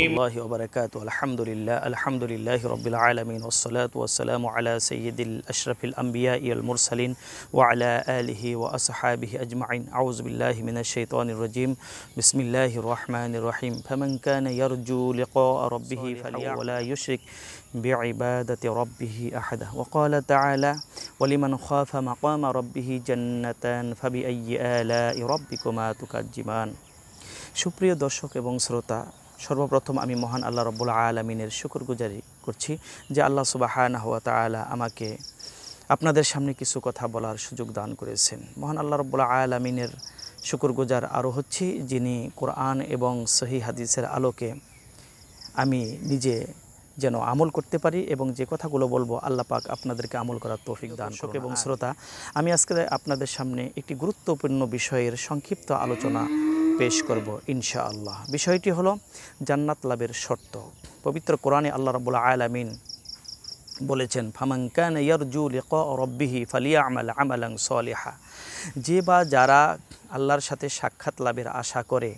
الرحيم الله وبركاته الحمد لله الحمد لله رب العالمين والصلاة والسلام على سيد الأشرف الأنبياء والمرسلين وعلى آله وأصحابه أجمعين أعوذ بالله من الشيطان الرجيم بسم الله الرحمن الرحيم فمن كان يرجو لقاء ربه فليعمل ولا يشرك بعبادة ربه أحدا وقال تعالى ولمن خاف مقام ربه جنتان فبأي آلاء ربكما تكجمان সুপ্রিয় দর্শক এবং শ্রোতা সর্বপ্রথম আমি মহান আল্লাহ রব্বুল্লা আলমিনের শুকুর গুজারি করছি যে আল্লাহ সুবাহ হওয়া তালা আমাকে আপনাদের সামনে কিছু কথা বলার সুযোগ দান করেছেন মহান আল্লাহ রব্বুল্লা আলমিনের শুকুর গুজার আরও হচ্ছি যিনি কোরআন এবং সহি হাদিসের আলোকে আমি নিজে যেন আমল করতে পারি এবং যে কথাগুলো বলবো আল্লাহ পাক আপনাদেরকে আমল করার তৌফিক দান শোক এবং শ্রোতা আমি আজকে আপনাদের সামনে একটি গুরুত্বপূর্ণ বিষয়ের সংক্ষিপ্ত আলোচনা পেশ করব ইনশা আল্লাহ বিষয়টি হলো জান্নাত লাভের শর্ত পবিত্র কোরআনে আল্লাহ রবুল্লা আলামিন বলেছেন ফামাঙ্কান ইয়ারজু লিক রব্বিহি ফালিয়া আমাল আমালাং সলিহা যে বা যারা আল্লাহর সাথে সাক্ষাৎ লাভের আশা করে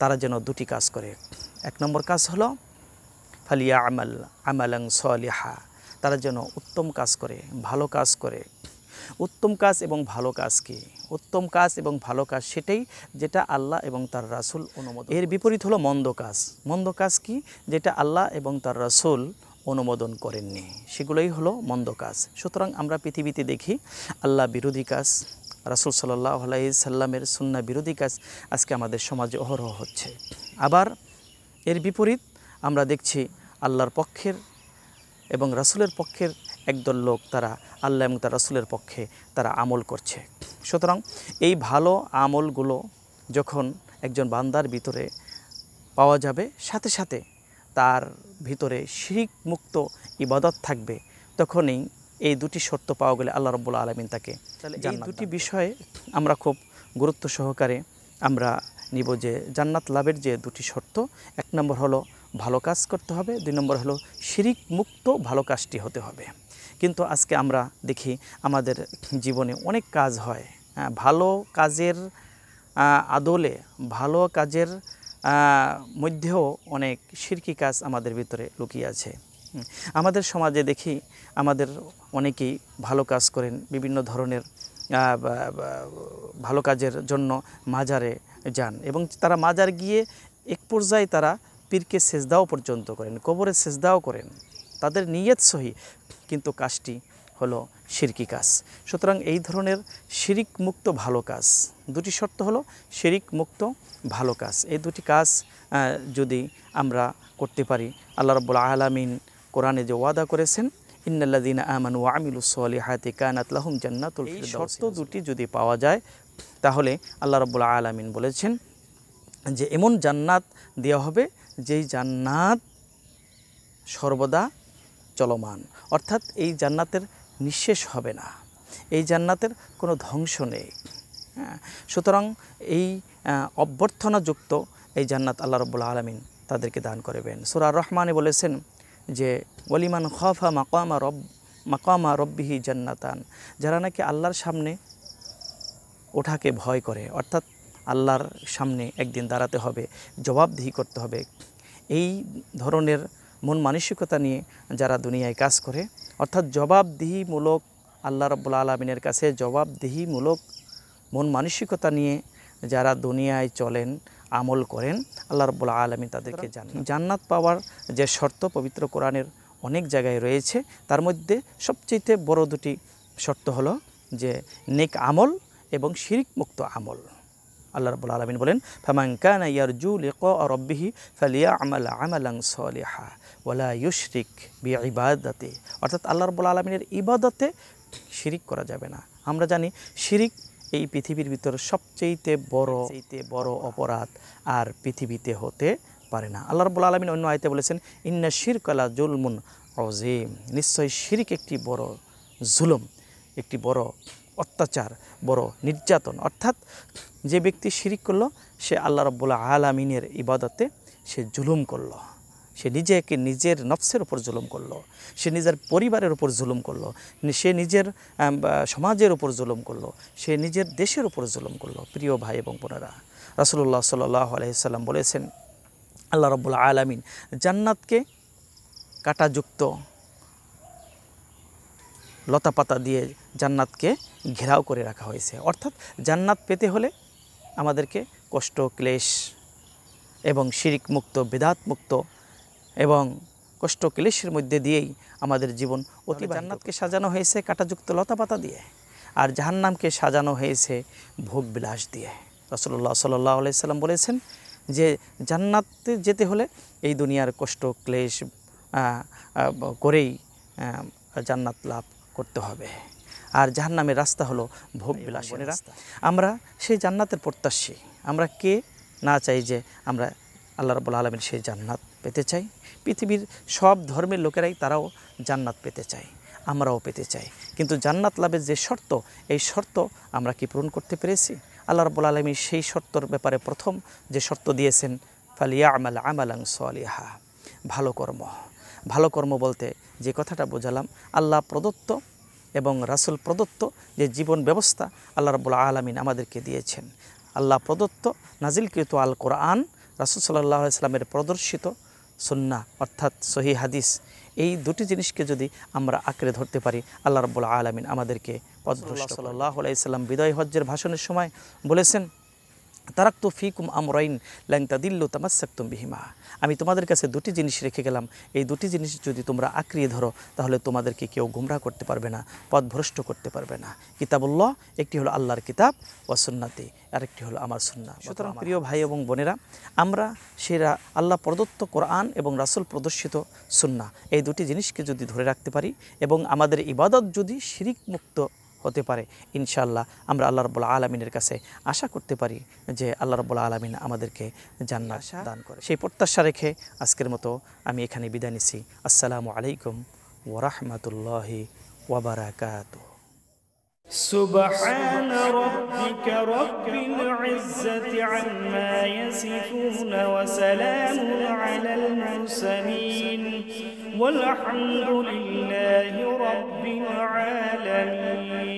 তারা যেন দুটি কাজ করে এক নম্বর কাজ হলো ফালিয়া আমাল আমালাং সলিহা তারা যেন উত্তম কাজ করে ভালো কাজ করে উত্তম কাজ এবং ভালো কাজ কি উত্তম কাজ এবং ভালো কাজ সেটাই যেটা আল্লাহ এবং তার রাসুল অনুমোদন এর বিপরীত হলো মন্দ কাজ মন্দ কাজ কি যেটা আল্লাহ এবং তার রাসুল অনুমোদন করেননি সেগুলোই হলো মন্দ কাজ সুতরাং আমরা পৃথিবীতে দেখি আল্লাহ বিরোধী কাজ রাসুল সাল্লাহ সাল্লামের সুন্না বিরোধী কাজ আজকে আমাদের সমাজে অহরহ হচ্ছে আবার এর বিপরীত আমরা দেখছি আল্লাহর পক্ষের এবং রাসুলের পক্ষের একদল লোক তারা আল্লাহ এবং তার রসুলের পক্ষে তারা আমল করছে সুতরাং এই ভালো আমলগুলো যখন একজন বান্দার ভিতরে পাওয়া যাবে সাথে সাথে তার ভিতরে শিরিক মুক্ত ইবাদত থাকবে তখনই এই দুটি শর্ত পাওয়া গেলে আল্লাহ রব্বুল আলমিন তাকে এই দুটি বিষয়ে আমরা খুব গুরুত্ব সহকারে আমরা নিব যে জান্নাত লাভের যে দুটি শর্ত এক নম্বর হলো ভালো কাজ করতে হবে দুই নম্বর হলো শিরিক মুক্ত ভালো কাজটি হতে হবে কিন্তু আজকে আমরা দেখি আমাদের জীবনে অনেক কাজ হয় ভালো কাজের আদলে ভালো কাজের মধ্যেও অনেক শিরকি কাজ আমাদের ভিতরে লুকিয়ে আছে আমাদের সমাজে দেখি আমাদের অনেকেই ভালো কাজ করেন বিভিন্ন ধরনের ভালো কাজের জন্য মাজারে যান এবং তারা মাজার গিয়ে এক পর্যায়ে তারা পীরকে সেজদাও পর্যন্ত করেন কবরে সেজদাও করেন তাদের নিয়ত সহি কিন্তু কাজটি হলো শিরকি কাজ সুতরাং এই ধরনের শিরিক মুক্ত ভালো কাজ দুটি শর্ত হলো শিরিক মুক্ত ভালো কাজ এই দুটি কাজ যদি আমরা করতে পারি আল্লাহ রব্বুল আলামিন কোরআনে যে ওয়াদা করেছেন ইন্নাল্লাদিন আমান ওয়া আমিলুসলি হাতে কানাত লাহুম জান্নাতুল এই শর্ত দুটি যদি পাওয়া যায় তাহলে আল্লাহ রব্বুল আলামিন বলেছেন যে এমন জান্নাত দেওয়া হবে যেই জান্নাত সর্বদা চলমান অর্থাৎ এই জান্নাতের নিঃশেষ হবে না এই জান্নাতের কোনো ধ্বংস নেই হ্যাঁ, সুতরাং এই অভ্যর্থনাযুক্ত এই জান্নাত আল্লাহ রব্বুল আলমিন তাদেরকে দান করবেন সুরা রহমানে বলেছেন যে ওলিমান খফা মাকামা রব মাকামা রব্বিহি জান্নাতান যারা নাকি আল্লাহর সামনে ওঠাকে ভয় করে অর্থাৎ আল্লাহর সামনে একদিন দাঁড়াতে হবে জবাবদিহি করতে হবে এই ধরনের মন মানসিকতা নিয়ে যারা দুনিয়ায় কাজ করে অর্থাৎ জবাবদিহিমূলক আল্লাহ রব্বুল আলমিনের কাছে জবাবদিহিমূলক মন মানসিকতা নিয়ে যারা দুনিয়ায় চলেন আমল করেন আল্লাহ রব্বুল আলমী তাদেরকে জান জান্নাত পাওয়ার যে শর্ত পবিত্র কোরআনের অনেক জায়গায় রয়েছে তার মধ্যে সবচেয়ে বড় দুটি শর্ত হল যে নেক আমল এবং শিরিক মুক্ত আমল আল্লাহ রবুল আলমিন বলেন ফামাঙ্কানা জু লেক রব্বিহি ফালিয়া আমালা আমালাং সলিহা ওলা ইউশরিক বি ইবাদতে অর্থাৎ আল্লাহ রব্বুল আলমিনের ইবাদতে শিরিক করা যাবে না আমরা জানি শিরিক এই পৃথিবীর ভিতরে সবচেয়েতে বড় চাইতে বড় অপরাধ আর পৃথিবীতে হতে পারে না আল্লাহ রব্বুল আলমিন অন্য আয়তে বলেছেন ইন্না শিরকলা জুলমুন অজিম নিশ্চয়ই শিরিক একটি বড় জুলুম একটি বড় অত্যাচার বড় নির্যাতন অর্থাৎ যে ব্যক্তি শিরিক করলো সে আল্লাহ রব্বুল আলমিনের ইবাদতে সে জুলুম করলো সে নিজেকে নিজের নফসের উপর জুলুম করলো সে নিজের পরিবারের উপর জুলুম করলো সে নিজের সমাজের উপর জুলুম করলো সে নিজের দেশের উপর জুলুম করলো প্রিয় ভাই এবং বোনেরা রাসুল্লাহ সাল্লাহ আলহিসাল্লাম বলেছেন আল্লাহ রব্বুল আলমিন জান্নাতকে কাটাযুক্ত লতা পাতা দিয়ে জান্নাতকে ঘেরাও করে রাখা হয়েছে অর্থাৎ জান্নাত পেতে হলে আমাদেরকে কষ্ট ক্লেশ এবং শিরিক মুক্ত বেদাত মুক্ত এবং কষ্ট ক্লেশের মধ্যে দিয়েই আমাদের জীবন অতি জান্নাতকে সাজানো হয়েছে কাটাযুক্ত লতাপাতা দিয়ে আর জাহান্নামকে সাজানো হয়েছে ভোগবিলাস দিয়ে রসল্লাহ সাল্লাহ আলাইসাল্লাম বলেছেন যে জান্নাতে যেতে হলে এই দুনিয়ার কষ্ট ক্লেশ করেই জান্নাত লাভ করতে হবে আর জাহান্নামের রাস্তা হলো ভোগবিলাসের রাস্তা আমরা সেই জান্নাতের প্রত্যাশী আমরা কে না চাই যে আমরা আল্লাহ রবুল আলমের সেই জান্নাত পেতে চাই পৃথিবীর সব ধর্মের লোকেরাই তারাও জান্নাত পেতে চায় আমরাও পেতে চাই কিন্তু জান্নাত লাভের যে শর্ত এই শর্ত আমরা কি পূরণ করতে পেরেছি আল্লাহ রব্বুল আলমী সেই শর্তর ব্যাপারে প্রথম যে শর্ত দিয়েছেন ফালিয়া আমাল আমালাং সালিহা ভালো কর্ম ভালো কর্ম বলতে যে কথাটা বোঝালাম আল্লাহ প্রদত্ত এবং রাসুল প্রদত্ত যে জীবন ব্যবস্থা আল্লাহ রব্বুল আলমিন আমাদেরকে দিয়েছেন আল্লাহ প্রদত্ত নাজিলকৃত আল কোরআন রাসুল সাল্লাহ ইসলামের প্রদর্শিত সন্না অর্থাৎ সহি হাদিস এই দুটি জিনিসকে যদি আমরা আঁকড়ে ধরতে পারি আল্লাহ রব্বুল আলমিন আমাদেরকে পদ্ম বিদয় আলাইসাল্লাম হজ্জের ভাষণের সময় বলেছেন তারাক ফিকুম আমরাইন ল্যাংতাদিল্লু তামাসাক্তুম বিহিমা আমি তোমাদের কাছে দুটি জিনিস রেখে গেলাম এই দুটি জিনিস যদি তোমরা আঁকড়িয়ে ধরো তাহলে তোমাদেরকে কেউ গুমরা করতে পারবে না পদভ্রষ্ট করতে পারবে না কিতাবুল্লাহ একটি হলো আল্লাহর কিতাব ও সুন্নাতি আরেকটি হলো আমার সুন্না সুতরাং প্রিয় ভাই এবং বোনেরা আমরা সেরা আল্লাহ প্রদত্ত কোরআন এবং রাসুল প্রদর্শিত সুন্না এই দুটি জিনিসকে যদি ধরে রাখতে পারি এবং আমাদের ইবাদত যদি শিরিক মুক্ত হতে পারে ইনশাআল্লাহ আমরা আল্লাহ রব্লা আলমিনের কাছে আশা করতে পারি যে আল্লাহ রব্লা আলমিন আমাদেরকে জান্নাত দান করে সেই প্রত্যাশা রেখে আজকের মতো আমি এখানে বিদায় নিছি আসসালামু আলাইকুম ওরহমতুল্লাহি ওবরাকাত سبحان ربك رب العزة عما يسفون وسلام على المرسلين والحمد لله رب العالمين